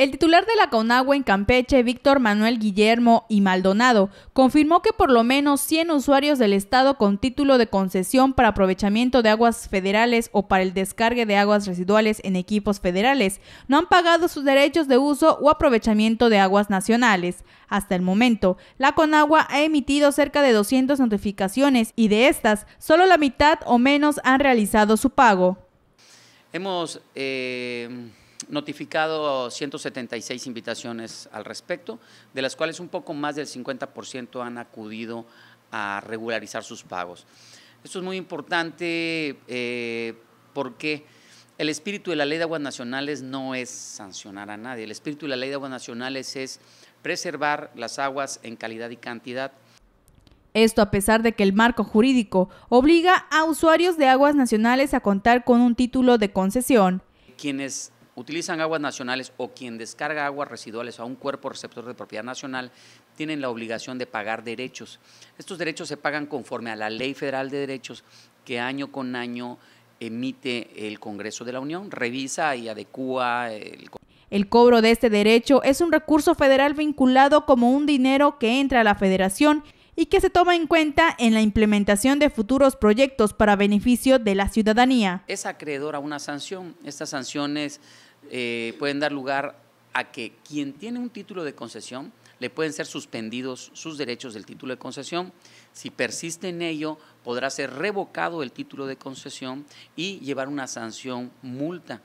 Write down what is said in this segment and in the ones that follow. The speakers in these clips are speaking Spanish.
El titular de la CONAGUA en Campeche, Víctor Manuel Guillermo y Maldonado, confirmó que por lo menos 100 usuarios del Estado con título de concesión para aprovechamiento de aguas federales o para el descargue de aguas residuales en equipos federales no han pagado sus derechos de uso o aprovechamiento de aguas nacionales. Hasta el momento, la CONAGUA ha emitido cerca de 200 notificaciones y de estas, solo la mitad o menos han realizado su pago. Hemos. Eh, notificado 176 invitaciones al respecto, de las cuales un poco más del 50% han acudido a regularizar sus pagos. Esto es muy importante eh, porque el espíritu de la ley de aguas nacionales no es sancionar a nadie, el espíritu de la ley de aguas nacionales es preservar las aguas en calidad y cantidad. Esto a pesar de que el marco jurídico obliga a usuarios de aguas nacionales a contar con un título de concesión. Quienes utilizan aguas nacionales o quien descarga aguas residuales a un cuerpo receptor de propiedad nacional tienen la obligación de pagar derechos. Estos derechos se pagan conforme a la Ley Federal de Derechos que año con año emite el Congreso de la Unión, revisa y adecúa el el cobro de este derecho es un recurso federal vinculado como un dinero que entra a la federación y que se toma en cuenta en la implementación de futuros proyectos para beneficio de la ciudadanía. Es acreedor a una sanción. Estas sanciones eh, pueden dar lugar a que quien tiene un título de concesión le pueden ser suspendidos sus derechos del título de concesión. Si persiste en ello, podrá ser revocado el título de concesión y llevar una sanción multa.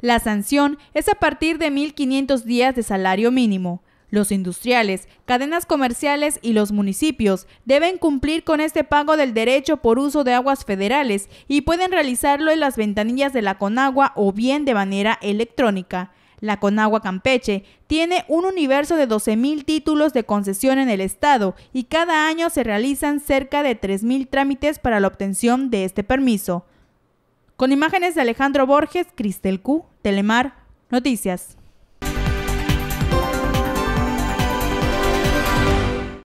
La sanción es a partir de 1.500 días de salario mínimo. Los industriales, cadenas comerciales y los municipios deben cumplir con este pago del derecho por uso de aguas federales y pueden realizarlo en las ventanillas de la Conagua o bien de manera electrónica. La Conagua Campeche tiene un universo de 12.000 títulos de concesión en el estado y cada año se realizan cerca de 3.000 trámites para la obtención de este permiso. Con imágenes de Alejandro Borges, Cristel Q, Telemar, Noticias.